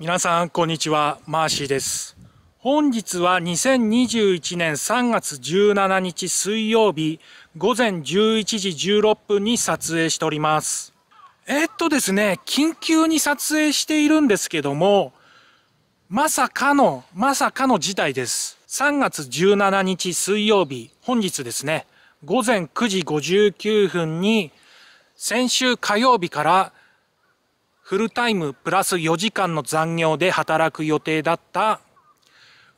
皆さん、こんにちは。マーシーです。本日は2021年3月17日水曜日午前11時16分に撮影しております。えー、っとですね、緊急に撮影しているんですけども、まさかの、まさかの事態です。3月17日水曜日、本日ですね、午前9時59分に、先週火曜日からフルタイムプラス4時間の残業で働く予定だった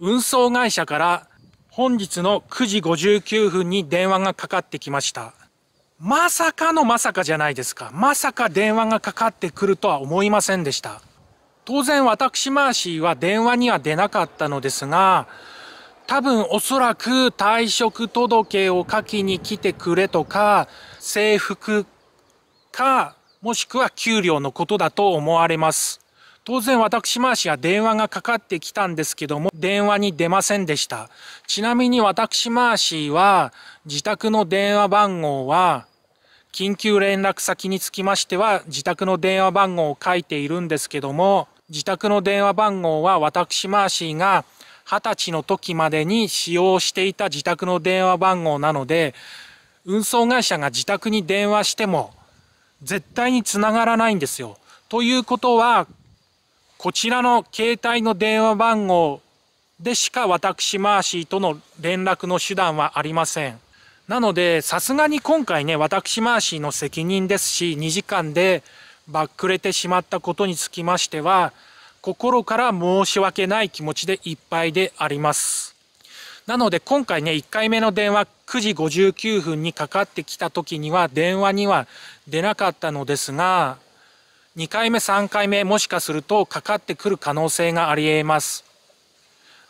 運送会社から本日の9時59分に電話がかかってきました。まさかのまさかじゃないですか。まさか電話がかかってくるとは思いませんでした。当然私マーシーは電話には出なかったのですが、多分おそらく退職届を書きに来てくれとか、制服かもしくは給料のことだと思われます。当然私回しは電話がかかってきたんですけども、電話に出ませんでした。ちなみに私回しは、自宅の電話番号は、緊急連絡先につきましては、自宅の電話番号を書いているんですけども、自宅の電話番号は私回しが20歳の時までに使用していた自宅の電話番号なので、運送会社が自宅に電話しても、絶対につながらないんですよ。ということは、こちらの携帯の電話番号でしか私マーシーとの連絡の手段はありません。なので、さすがに今回ね、私マーシーの責任ですし、2時間でバックれてしまったことにつきましては、心から申し訳ない気持ちでいっぱいであります。なので今回ね1回目の電話9時59分にかかってきた時には電話には出なかったのですが2回目3回目もしかするとかかってくる可能性がありえます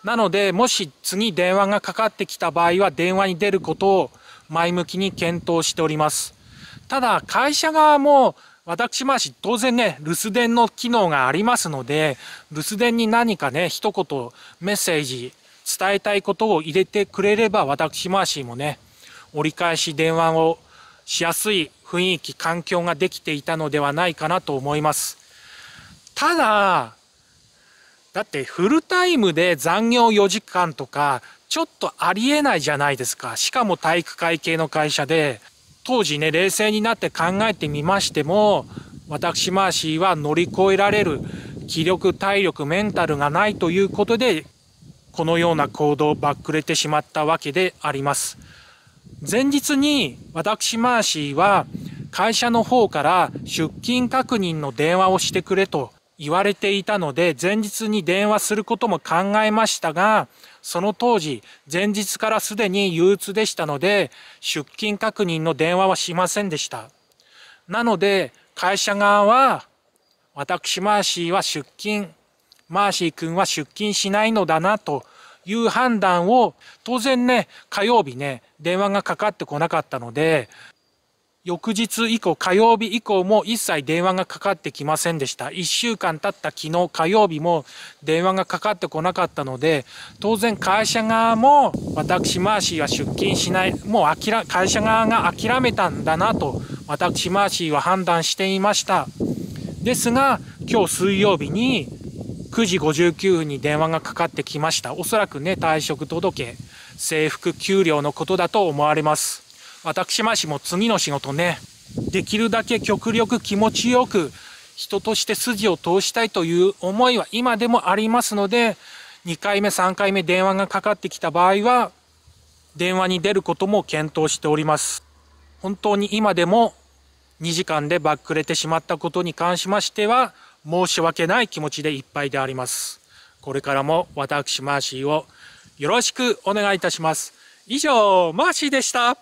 なのでもし次電話がかかってきた場合は電話に出ることを前向きに検討しておりますただ会社側も私回し当然ね留守電の機能がありますので留守電に何かね一言メッセージ伝えたいことを入れてくれれば、私回しもね、折り返し電話をしやすい雰囲気、環境ができていたのではないかなと思います。ただ、だってフルタイムで残業4時間とか、ちょっとありえないじゃないですか。しかも体育会系の会社で、当時ね、冷静になって考えてみましても、私回しは乗り越えられる気力、体力、メンタルがないということで、このような行動をばっくれてしまったわけであります。前日に私マーシーは会社の方から出勤確認の電話をしてくれと言われていたので前日に電話することも考えましたがその当時前日からすでに憂鬱でしたので出勤確認の電話はしませんでしたなので会社側は私マーシーは出勤マーシー君は出勤しないのだなという判断を、当然ね、火曜日ね、電話がかかってこなかったので、翌日以降、火曜日以降も一切電話がかかってきませんでした。一週間経った昨日、火曜日も電話がかかってこなかったので、当然会社側も、私マーシーは出勤しない、もう諦会社側が諦めたんだなと、私マーシーは判断していました。ですが、今日水曜日に9時59分に電話がかかってきました。おそらくね、退職届、制服給料のことだと思われます。私ましも次の仕事ね、できるだけ極力気持ちよく、人として筋を通したいという思いは今でもありますので、2回目、3回目電話がかかってきた場合は、電話に出ることも検討しております。本当に今でも2時間でバックれてしまったことに関しましては、申し訳ない気持ちでいっぱいであります。これからも私マーシーをよろしくお願いいたします。以上、マーシーでした。